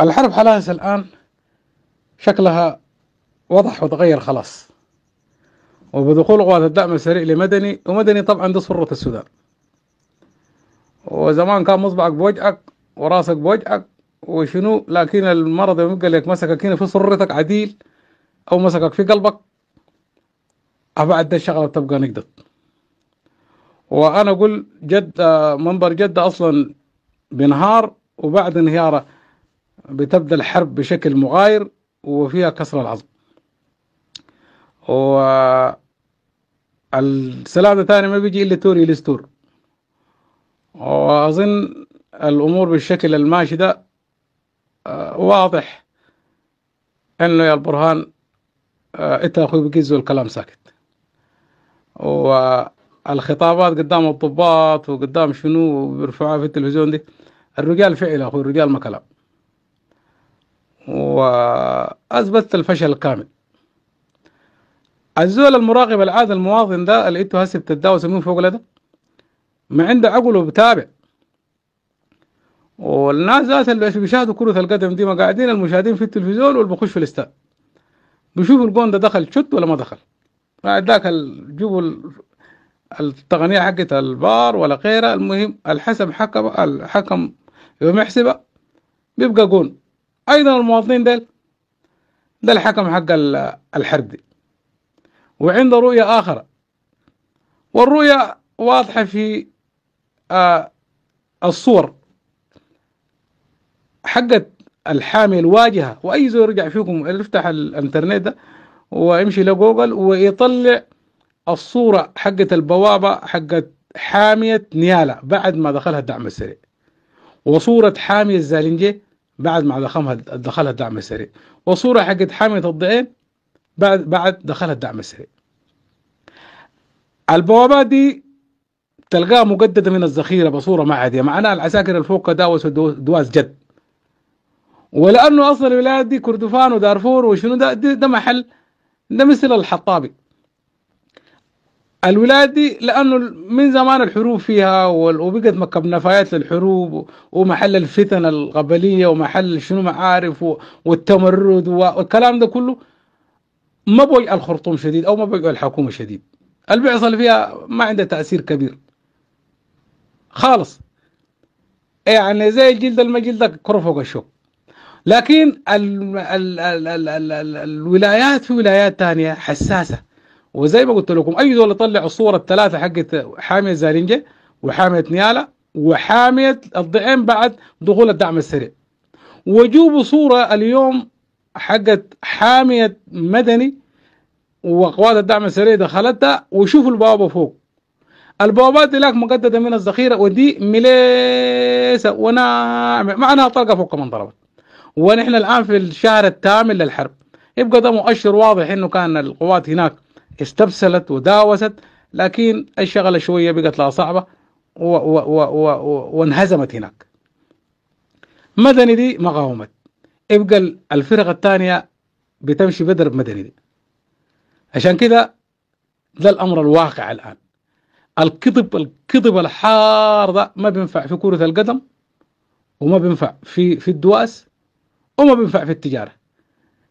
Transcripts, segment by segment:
الحرب حلاس الآن شكلها وضح وتغير خلاص وبدخول قوات الدعم السريع لمدني ومدني طبعا ده صرة السودان وزمان كان مصبعك بوجعك وراسك بوجعك وشنو لكن المرض يبقى لك مسكك هنا في صرتك عديل او مسكك في قلبك أبعد ده الشغله تبقى نقدر وانا اقول جد آه، منبر جده اصلا بنهار وبعد انهياره بتبدأ الحرب بشكل مغاير وفيها كسر العظم والسلام ده تاني ما بيجي إلا تور الاستور وأظن الأمور بالشكل الماشي ده آه، واضح انه يا البرهان آه، انت اخوي بكيز والكلام ساكت والخطابات قدام الضباط وقدام شنو بيرفعوها في التلفزيون دي الرجال فعل أخوي الرجال ما كلام وأثبت الفشل الكامل الزول المراقب العادي المواطن ده اللي انتوا هسه بتتداوسوا من فوق ده ما عنده عقل وبتابع والناس ذات اللي بيشاهدوا كرة القدم دي ما قاعدين المشاهدين في التلفزيون واللي بيخش في الاستاد بيشوفوا الجون ده دخل شت ولا ما دخل بعد ذاك جيبوا التقنية حقت البار ولا غيرها المهم الحسم حكم الحكم يوم يحسبها بيبقى جون ايضا المواطنين ديل ده الحكم حق الحرب دي وعنده رؤية آخرى والرؤية واضحة في آه الصور حقت الحامي الواجهة وأي زول يرجع فيكم يفتح الانترنت ده ويمشي لجوجل ويطلع الصورة حقت البوابة حقت حامية نيالا بعد ما دخلها الدعم السريع وصورة حامي الزالنجي بعد ما دخلها دخلها الدعم السريع وصورة حقت حامية الضعين بعد بعد دخلها الدعم السريع البوابات دي تلقاها مقددة من الذخيرة بصورة عادية معناها العساكر الفوق داوس دواس جد ولأنه أصل الولايات دي كردفان ودارفور وشنو ده, ده محل ده مثل الحطابي الولايات دي لانه من زمان الحروب فيها وبقت مكب نفايات للحروب ومحل الفتن القبليه ومحل شنو معارف والتمرد والكلام ده كله ما بوجع الخرطوم شديد او ما بوجع الحكومه شديد اللي فيها ما عندها تاثير كبير خالص يعني زي الجلد المجلد كره فوق الشوك لكن ال ال ال الولايات في ولايات ثانيه حساسه وزي ما قلت لكم اي دوله طلعوا الصور الثلاثه حقت حاميه زارنجه وحاميه نيالا وحاميه الضعين بعد دخول الدعم السريع وجوبوا صوره اليوم حقت حاميه مدني وقوات الدعم السريع دخلتها وشوفوا البوابه فوق البوابات دي لك مقدده من الذخيره ودي مليسه وناعمه معناها طلقه فوق من ضربت ونحن الان في الشهر الثامن للحرب يبقى ده مؤشر واضح انه كان القوات هناك استبسلت وداوست لكن الشغله شويه بقت لها صعبه و و و و وانهزمت هناك مدني دي ما قاومت ابقى الفرقه الثانيه بتمشي بدرب مدني دي عشان كده ده الامر الواقع الان الكذب الكذب الحار ده ما بينفع في كره القدم وما بينفع في في الدواس وما بينفع في التجاره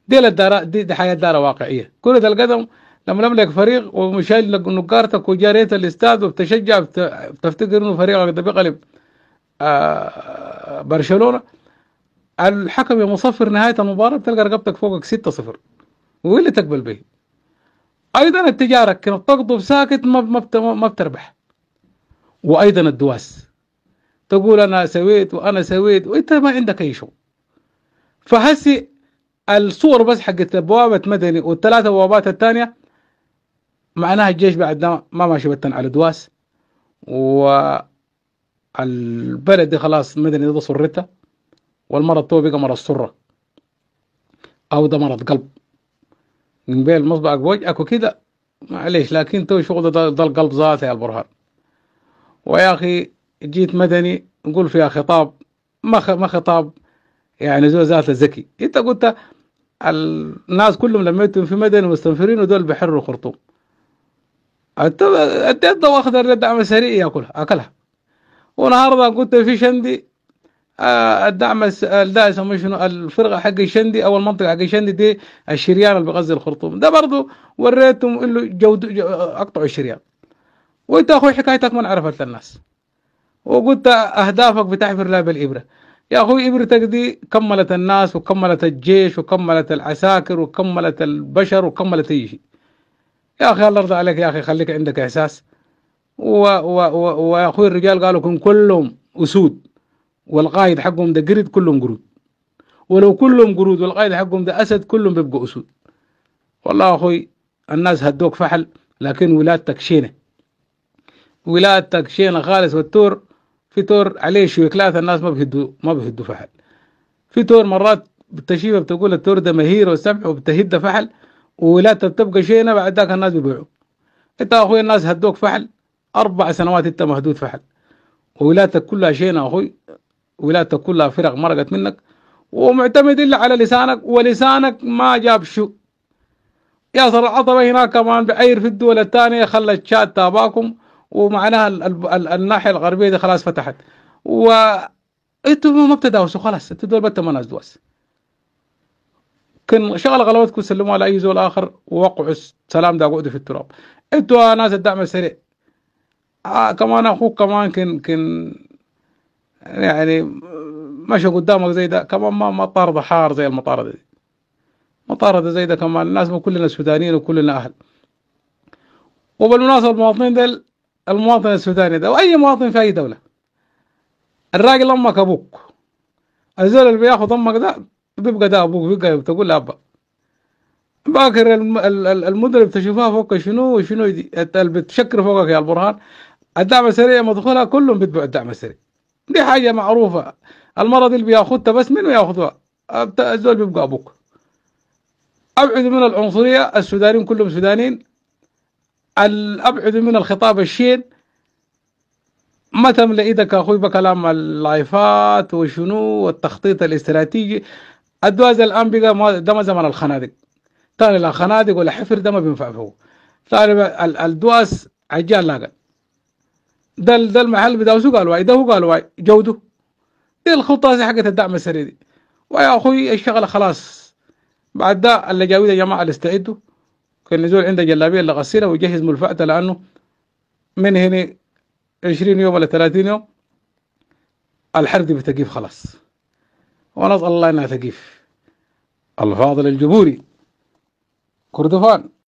دي الدارة دي, دي حياه داره واقعيه كره القدم لما نملك فريق ومشان لك نقارتك وجاريت الاستاد وبتشجع بتفتكر انه فريقك ده بيغلب آه، برشلونه الحكم يصفر نهايه المباراه بتلقى رقبتك فوقك 6-0 وهو اللي تقبل به ايضا التجاره كانت تقطب ساكت ما ما بتربح وايضا الدواس تقول انا سويت وانا سويت وانت ما عندك اي شغل فهسي الصور بس حقت بوابه مدني والثلاثه بوابات الثانيه معناها الجيش بعد ما ماشي بتن على دواس والبلد دي خلاص مدني ده صرتها والمرض تو بقى مرض صرة أو ده مرض قلب من بين مصبعك بوج أكو كده معليش لكن تو شغل ده, ده القلب ذاته يا البرهان ويا أخي جيت مدني نقول فيها خطاب ما ما خطاب يعني زو ذاته ذكي انت قلت الناس كلهم لميتهم في مدني مستنفرين ودول بحروا خرطوم اديتها واخذ الدعم السريع ياكلها اكلها ونهارده كنت في شندي آه، الدعم ده يسموه شنو الفرقه حق الشندي او المنطقه حق الشندي دي الشريان اللي بغزل الخرطوم ده برضه وريتهم انه جود اقطعوا الشريان وانت اخوي حكايتك ما عرفت للناس وقلت اهدافك بتحفر لها بالابره يا اخوي ابرتك دي كملت الناس وكملت الجيش وكملت العساكر وكملت البشر وكملت اي شيء يا اخي الله يرضى عليك يا اخي خليك عندك احساس و و ويا اخوي الرجال قالوا كن كلهم اسود والقائد حقهم ده قرد كلهم قرود ولو كلهم قرود والقائد حقهم ده اسد كلهم بيبقوا اسود والله اخوي الناس هدوك فحل لكن ولادتك شينه ولادتك شينه خالص والتور في تور عليه شويكلات الناس ما بيهدوا ما بيهدوا فحل في تور مرات بتشيبه بتقول التور ده مهير وسمح وبتهد فحل ولا تبقى شينا بعد ذاك الناس بيبيعوا انت اخوي الناس هدوك فحل اربع سنوات انت مهدود فحل وولاتك كلها شينا اخوي ولاتك كلها فرق مرقت منك ومعتمد الا على لسانك ولسانك ما جاب شو يا العطبة هناك كمان بعير في الدول الثانية خلى الشات تاباكم ومعناها ال ال ال الناحية الغربية دي خلاص فتحت و انتوا ما بتداوسوا خلاص انتوا دول بتمنى دواس كن شغل غلوتك وسلموا على أي زول آخر ووقعوا السلام ده قعدوا في التراب أنتوا يا ناس الدعم السريع آه كمان أخوك كمان كن كن يعني مشى قدامك زي ده كمان ما مطارد حار زي المطاردة دي مطاردة زي ده كمان الناس ما كلنا سودانيين وكلنا أهل وبالمناسبة المواطنين دل المواطن السوداني ده وأي مواطن في أي دولة الراجل أمك أبوك الزول اللي بياخذ أمك ده بيبقى ده ابوك بيبقى تقول لابا باكر المدرب تشوفها فوق شنو وشنو اللي بتشكر فوقك يا البرهان الدعم السريع مدخولها كلهم بيتبعوا الدعم السريع دي حاجه معروفه المرض اللي بياخذها بس منو ياخذها الزول بيبقى ابوك ابعد من العنصريه السودانيين كلهم سودانيين ابعد من الخطاب الشين ما تملى ايدك اخوي بكلام اللايفات وشنو والتخطيط الاستراتيجي الدواز الان بقى ما ده ما زمن الخنادق ثاني لا خنادق ولا حفر ده ما بينفع فوق ثاني الدواس عجال لاقى ده ده المحل بدا سوق قال واي ده هو قال واي جوده دي الخطه حقت الدعم السريع دي ويا اخوي الشغله خلاص بعد ده اللي جاوي يا جماعه اللي استعدوا كان نزول عنده جلابيه اللي غسيله ويجهز ملفاته لانه من هنا 20 يوم ولا 30 يوم الحرب دي بتقيف خلاص ونسأل الله أنها نعتكف الفاضل الجبوري كردفان